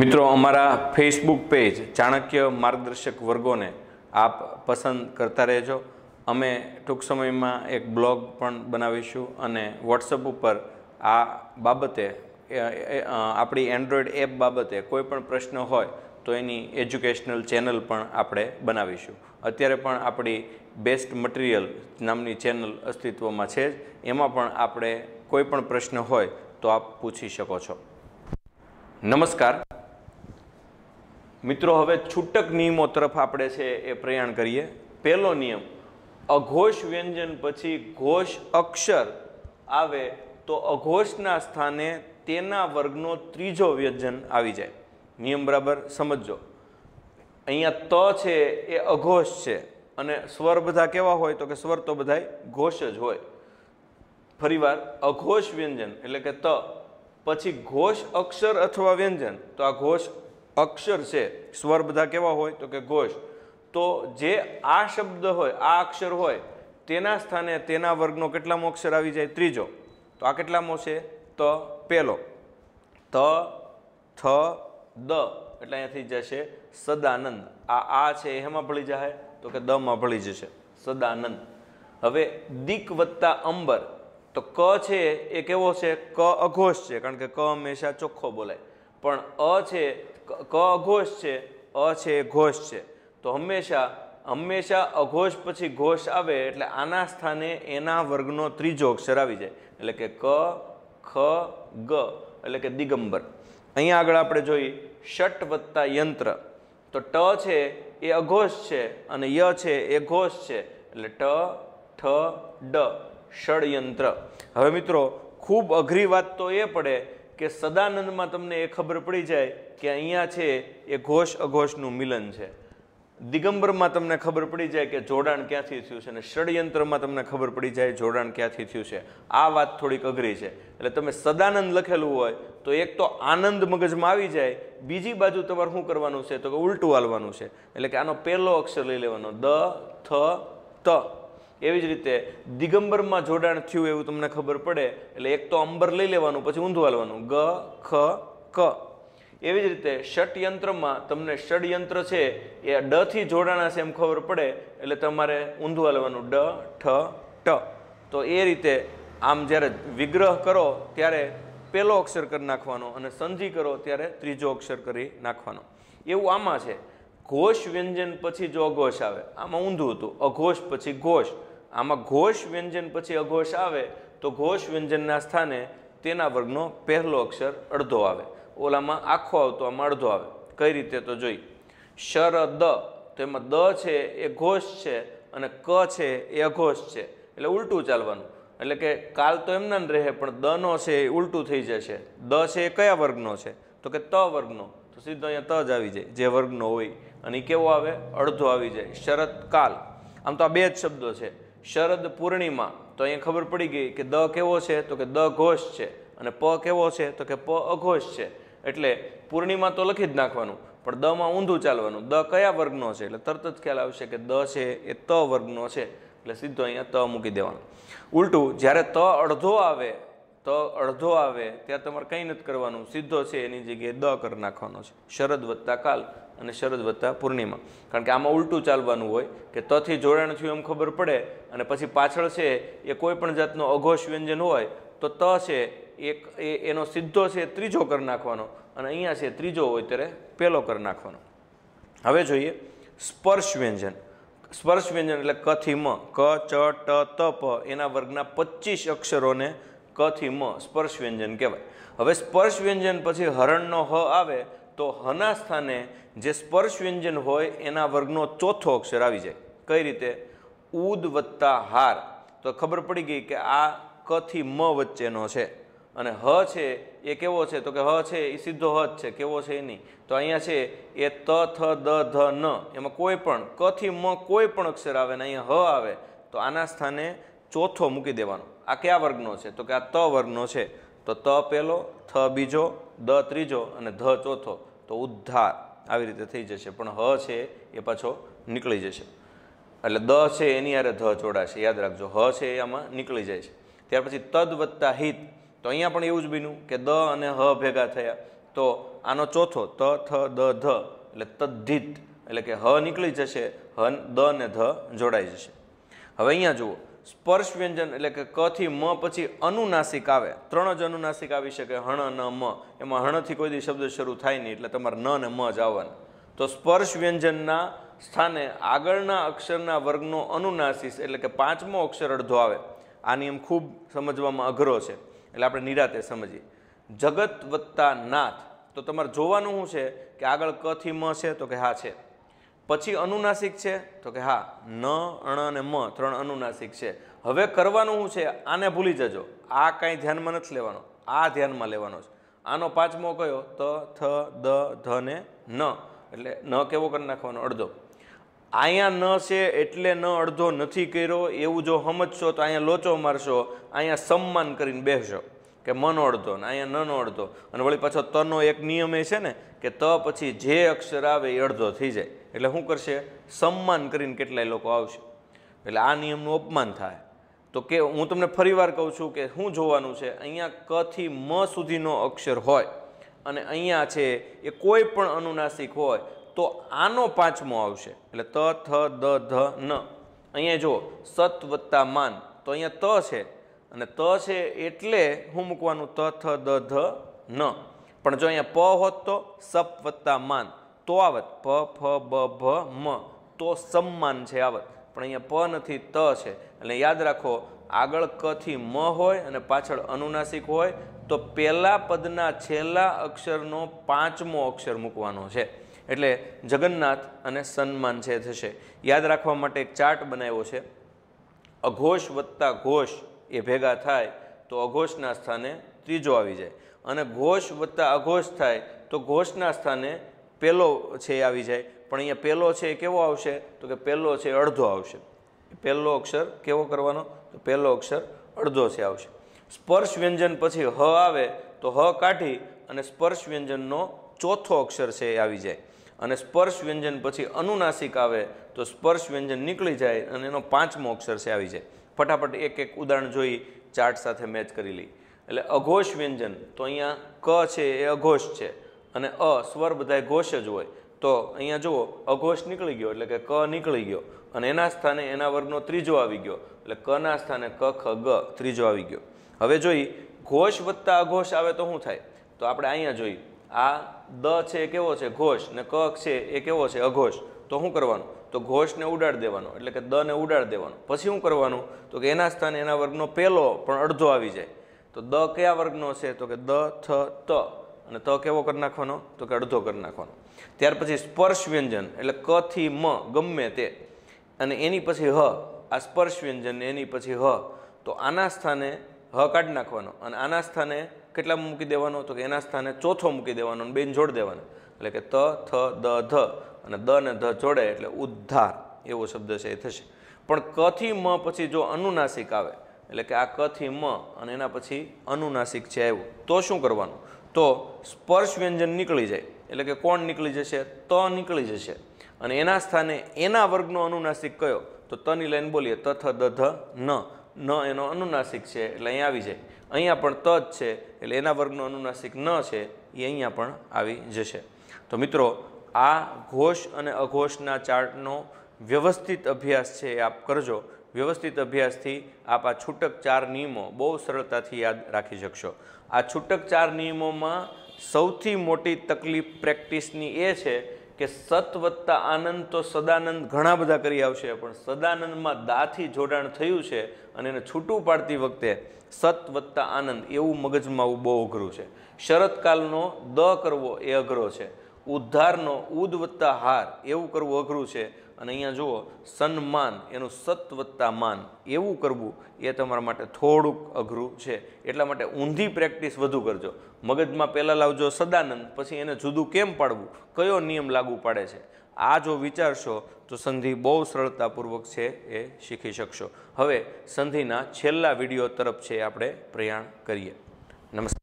મિત્રો અમારા Facebook page Chanakya માર્ગદર્શક વર્ગોને આપ પસંદ કરતા રહેજો અમે ટૂંક સમયમાં એક બ્લોગ પણ બનાવીશું અને વોટ્સઅપ ઉપર આ બાબતે આપણી એન્ડ્રોઈડ એપ બાબતે કોઈ પણ પ્રશ્ન હોય તો એની એજ્યુકેશનલ ચેનલ પણ આપણે બનાવીશું અત્યારે પણ આપણી બેસ્ટ મટીરિયલ નામની ચેનલ અસ્તિત્વમાં છે જ એમાં પણ આપણે કોઈ પણ પ્રશ્ન હોય તો આપ પૂછી શકો છો નમસ્કાર મિત્રો હવે છૂટક નિયમો તરફ આપણે છે એ પ્રયાણ કરીએ પહેલો નિયમ અઘોષ વ્યંજન પછી ઘોષ અક્ષર આવે તો અઘોષના સ્થાને તેના વર્ગનો ત્રીજો વ્યંજન આવી જાય નિયમ બરાબર સમજો અહીંયા ત છે એ અઘોષ છે અને સ્વર બધા કેવા હોય તો કે સ્વર તો બધાય ઘોષ જ હોય ફરીવાર અઘોષ વ્યંજન એટલે કે ત પછી ઘોષ અક્ષર અથવા વ્યંજન તો આ ઘોષ અક્ષર છે સ્વર બધા કેવા હોય તો કે ઘોષ તો જે આ શબ્દ હોય આ અક્ષર હોય તેના સ્થાને તેના વર્ગનો કેટલામો અક્ષર આવી જાય ત્રીજો તો આ કેટલામો છે ત પેલો ત થ દ એટલે અહીંયાથી જશે સદાનંદ આ આ છે એમાં ભળી જાય તો કે દમાં ભળી જશે સદાનંદ હવે દીક વત્તા અંબર તો ક છે એ કેવો છે ક અઘોષ છે કારણ કે ક હંમેશા ચોખ્ખો બોલાય પણ અ છે ક અઘોષ છે અ છે એ ઘોષ છે તો હંમેશા હંમેશા અઘોષ પછી ઘોષ આવે એટલે આના સ્થાને એના વર્ગનો ત્રીજો અક્ષર આવી જાય એટલે કે ક ખ ગ એટલે કે દિગંબર અહીંયા આગળ આપણે જોઈએ ષટ વત્તા યંત્ર તો ટ છે એ અઘોષ છે અને ય છે એ ઘોષ છે એટલે ટ ઠ ડ ષડયંત્ર હવે મિત્રો ખૂબ અઘરી વાત તો એ પડે કે સદાનંદમાં તમને એ ખબર પડી જાય કે અહીંયા છે એ ઘોષ અઘોષનું મિલન છે દિગંબરમાં તમને ખબર પડી જાય કે જોડાણ ક્યાંથી થયું છે અને ષડયંત્રમાં તમને ખબર પડી જાય જોડાણ ક્યાંથી થયું છે આ વાત થોડીક અઘરી છે એટલે તમે સદાનંદ લખેલું હોય તો એક તો આનંદ મગજમાં આવી જાય બીજી બાજુ તમારે શું કરવાનું છે તો કે ઉલટું હાલવાનું છે એટલે કે આનો પહેલો અક્ષર લઈ લેવાનો દ થ ત એવી જ રીતે દિગંબરમાં જોડાણ થયું એવું તમને ખબર પડે એટલે એક તો અંબર લઈ લેવાનું પછી ઊંધું હાલવાનું ગ ખ ક એવી જ રીતે ષટયંત્રમાં તમને ષડયંત્ર છે એ ડથી જોડાણા છે એમ ખબર પડે એટલે તમારે ઊંધું લેવાનું ડ ઠ ટ તો એ રીતે આમ જ્યારે વિગ્રહ કરો ત્યારે પહેલો અક્ષર કરી નાખવાનો અને સંધિ કરો ત્યારે ત્રીજો અક્ષર કરી નાખવાનો એવું આમાં છે ઘોષ વ્યંજન પછી જો અઘોષ આવે આમાં ઊંધું હતું અઘોષ પછી ઘોષ આમાં ઘોષ વ્યંજન પછી અઘોષ આવે તો ઘોષ વ્યંજનના સ્થાને તેના વર્ગનો પહેલો અક્ષર અડધો આવે ઓલામાં આખો આવતો આમાં અડધો આવે કઈ રીતે તો જોઈ શર દ તો એમાં દ છે એ ઘોષ છે અને ક છે એ અઘોષ છે એટલે ઉલટું ચાલવાનું એટલે કે કાલ તો એમના જ રહે પણ દનો છે એ ઉલટું થઈ જશે દ છે એ કયા વર્ગનો છે તો કે ત વર્ગનો તો સીધો અહીંયા ત જ આવી જાય જે વર્ગનો હોય અને એ કેવો આવે અડધો આવી જાય શરદ કાલ આમ તો આ બે જ શબ્દો છે શરદ પૂર્ણિમા તો અહીંયા ખબર પડી ગઈ કે દ કેવો છે તો કે દ ઘોષ છે અને પ કેવો છે તો કે પ અઘોષ છે એટલે પૂર્ણિમા તો લખી જ નાખવાનું પણ દમાં ઊંધું ચાલવાનું દ કયા વર્ગનો છે એટલે તરત જ ખ્યાલ આવશે કે દ છે એ ત વર્ગનો છે એટલે સીધો અહીંયા ત મૂકી દેવાનું ઉલટું જ્યારે ત અડધો આવે ત અડધો આવે ત્યાં તમારે કંઈ નથી કરવાનું સીધો છે એની જગ્યાએ દ કર નાખવાનો છે શરદ વત્તા કાલ અને શરદ વત્તા પૂર્ણિમા કારણ કે આમાં ઉલટું ચાલવાનું હોય કે તથી જોડાણ થયું એમ ખબર પડે અને પછી પાછળ છે એ કોઈ પણ જાતનો અઘોષ વ્યંજન હોય તો ત છે એક એનો સીધો છે ત્રીજો કર નાખવાનો અને અહીંયા છે ત્રીજો હોય ત્યારે પહેલો કર નાખવાનો હવે જોઈએ સ્પર્શ વ્યંજન સ્પર્શ વ્યંજન એટલે કથી મ ક ચ ટ ત પ એના વર્ગના પચીસ અક્ષરોને કથી મ સ્પર્શ વ્યંજન કહેવાય હવે સ્પર્શ વ્યંજન પછી હરણનો હ આવે તો હના સ્થાને જે સ્પર્શ વ્યંજન હોય એના વર્ગનો ચોથો અક્ષર આવી જાય કઈ રીતે ઉદ વત્તા હાર તો ખબર પડી ગઈ કે આ કથી મ વચ્ચેનો છે અને હ છે એ કેવો છે તો કે હ છે એ સીધો હ જ છે કેવો છે એ નહીં તો અહીંયા છે એ ત થ દ ધ ન એમાં કોઈ પણ ક થી મ કોઈ પણ અક્ષર આવે ને અહીંયા હ આવે તો આના સ્થાને ચોથો મૂકી દેવાનો આ કયા વર્ગનો છે તો કે આ ત વર્ગનો છે તો ત પહેલો થ બીજો દ ત્રીજો અને ધ ચોથો તો ઉદ્ધાર આવી રીતે થઈ જશે પણ હ છે એ પાછો નીકળી જશે એટલે દ છે એની યારે ધ જોડાશે યાદ રાખજો હ છે એ આમાં નીકળી જાય છે ત્યાર પછી તદ વત્તા હિત તો અહીંયા પણ એવું જ બન્યું કે દ અને હ ભેગા થયા તો આનો ચોથો ત થ દ ધ એટલે તદ્ધિત એટલે કે હ નીકળી જશે હ દ અને ધ જોડાઈ જશે હવે અહીંયા જુઓ સ્પર્શ વ્યંજન એટલે કે ક થી મ પછી અનુનાસિક આવે ત્રણ જ અનુનાસિક આવી શકે હણ ન મ એમાં હણથી કોઈ દી શબ્દ શરૂ થાય નહીં એટલે તમારે ન ને મ જ આવવાના તો સ્પર્શ વ્યંજનના સ્થાને આગળના અક્ષરના વર્ગનો અનુનાસિસ એટલે કે પાંચમો અક્ષર અડધો આવે આ નિયમ ખૂબ સમજવામાં અઘરો છે એટલે આપણે નિરાતે સમજીએ જગત વત્તા નાથ તો તમારે જોવાનું શું છે કે આગળ ક થી મ છે તો કે હા છે પછી અનુનાસિક છે તો કે હા ન અણ અને મ ત્રણ અનુનાસિક છે હવે કરવાનું શું છે આને ભૂલી જજો આ કાંઈ ધ્યાનમાં નથી લેવાનો આ ધ્યાનમાં લેવાનો છે આનો પાંચમો કયો ત થ દ ધ ને ન એટલે ન કેવો કરી નાખવાનો અડધો અહીંયા ન છે એટલે ન અડધો નથી કર્યો એવું જો સમજશો તો અહીંયા લોચો મારશો અહીંયા સન્માન કરીને બેસશો કે મન અડધો ને અહીંયા ન અડધો અને વળી પાછો તનો એક નિયમ એ છે ને કે ત પછી જે અક્ષર આવે એ અડધો થઈ જાય એટલે શું કરશે સન્માન કરીને કેટલાય લોકો આવશે એટલે આ નિયમનું અપમાન થાય તો કે હું તમને ફરીવાર કહું છું કે શું જોવાનું છે અહીંયા કથી મ સુધીનો અક્ષર હોય અને અહીંયા છે એ કોઈ પણ અનુનાસિક હોય તો આનો પાંચમો આવશે એટલે ત થ દ ધ ન અહીંયા જો સત વત્તા માન તો અહીંયા ત છે અને ત છે એટલે હું મૂકવાનું ત થ દ ધ ન પણ જો અહીંયા પ હોત તો સપ વત્તા માન તો આવત પ ફ બ ભ મ તો સમ્માન છે આવત પણ અહીંયા પ નથી ત છે એટલે યાદ રાખો આગળ કથી મ હોય અને પાછળ અનુનાસિક હોય તો પહેલા પદના છેલ્લા અક્ષરનો પાંચમો અક્ષર મૂકવાનો છે એટલે જગન્નાથ અને સન્માન છે થશે યાદ રાખવા માટે એક ચાર્ટ બનાવ્યો છે અઘોષ વત્તા ઘોષ એ ભેગા થાય તો અઘોષના સ્થાને ત્રીજો આવી જાય અને ઘોષ વત્તા અઘોષ થાય તો ઘોષના સ્થાને પહેલો છે એ આવી જાય પણ અહીંયા પહેલો છે એ કેવો આવશે તો કે પહેલો છે અડધો આવશે પહેલો અક્ષર કેવો કરવાનો તો પહેલો અક્ષર અડધો છે આવશે સ્પર્શ વ્યંજન પછી હ આવે તો હ કાઢી અને સ્પર્શ વ્યંજનનો ચોથો અક્ષર છે એ આવી જાય અને સ્પર્શ વ્યંજન પછી અનુનાસિક આવે તો સ્પર્શ વ્યંજન નીકળી જાય અને એનો પાંચમો અક્ષર છે આવી જાય ફટાફટ એક એક ઉદાહરણ જોઈ ચાર્ટ સાથે મેચ કરી લઈ એટલે અઘોષ વ્યંજન તો અહીંયા ક છે એ અઘોષ છે અને અ સ્વર બધાય ઘોષ જ હોય તો અહીંયા જુઓ અઘોષ નીકળી ગયો એટલે કે ક નીકળી ગયો અને એના સ્થાને એના વર્ગનો ત્રીજો આવી ગયો એટલે કના સ્થાને ક ખ ગ ત્રીજો આવી ગયો હવે જોઈ ઘોષ વત્તા અઘોષ આવે તો શું થાય તો આપણે અહીંયા જોઈ આ દ છે એ કેવો છે ઘોષ ને ક છે એ કેવો છે અઘોષ તો શું કરવાનું તો ઘોષને ઉડાડી દેવાનો એટલે કે દને ઉડાડી દેવાનો પછી શું કરવાનું તો કે એના સ્થાને એના વર્ગનો પહેલો પણ અડધો આવી જાય તો દ કયા વર્ગનો છે તો કે દ થ ત અને ત કેવો કરી નાખવાનો તો કે અડધો કરી નાખવાનો ત્યાર પછી સ્પર્શ વ્યંજન એટલે ક થી મ ગમે તે અને એની પછી હ આ સ્પર્શ વ્યંજન એની પછી હ તો આના સ્થાને હ કાઢી નાખવાનો અને આના સ્થાને કેટલા મૂકી દેવાનો તો કે એના સ્થાને ચોથો મૂકી દેવાનો બેન જોડ દેવાના એટલે કે ત થ દ ધ અને દ ને ધ જોડે એટલે ઉદ્ધાર એવો શબ્દ છે એ થશે પણ કથી મ પછી જો અનુનાસિક આવે એટલે કે આ કથી મ અને એના પછી અનુનાસિક છે આવ્યું તો શું કરવાનું તો સ્પર્શ વ્યંજન નીકળી જાય એટલે કે કોણ નીકળી જશે ત નીકળી જશે અને એના સ્થાને એના વર્ગનો અનુનાસિક કયો તો તની લાઈન બોલીએ તથ ધ ન ન એનો અનુનાસિક છે એટલે અહીં આવી જાય અહીંયા પણ તજ છે એટલે એના વર્ગનું અનુનાસિક ન છે એ અહીંયા પણ આવી જશે તો મિત્રો આ ઘોષ અને અઘોષના ચાર્ટનો વ્યવસ્થિત અભ્યાસ છે એ આપ કરજો વ્યવસ્થિત અભ્યાસથી આપ આ છૂટક ચાર નિયમો બહુ સરળતાથી યાદ રાખી શકશો આ છૂટક ચાર નિયમોમાં સૌથી મોટી તકલીફ પ્રેક્ટિસની એ છે કે સત વત્તા આનંદ તો સદાનંદ ઘણા બધા કરી આવશે પણ સદાનંદમાં દાથી જોડાણ થયું છે અને એને છૂટું પાડતી વખતે સત વત્તા આનંદ એવું મગજમાં આવું બહુ અઘરું છે શરતકાલનો દ કરવો એ અઘરો છે ઉદ્ધારનો ઉદ વત્તા હાર એવું કરવું અઘરું છે અને અહીંયા જુઓ સન્માન એનું સત માન એવું કરવું એ તમારા માટે થોડુંક અઘરું છે એટલા માટે ઊંધી પ્રેક્ટિસ વધુ કરજો મગજમાં પહેલાં લાવજો સદાનંદ પછી એને જુદું કેમ પાડવું કયો નિયમ લાગુ પાડે છે આ જો વિચારશો તો સંધિ બહુ સરળતાપૂર્વક છે એ શીખી શકશો હવે સંધિના છેલ્લા વિડીયો તરફ છે આપણે પ્રયાણ કરીએ નમસ્કાર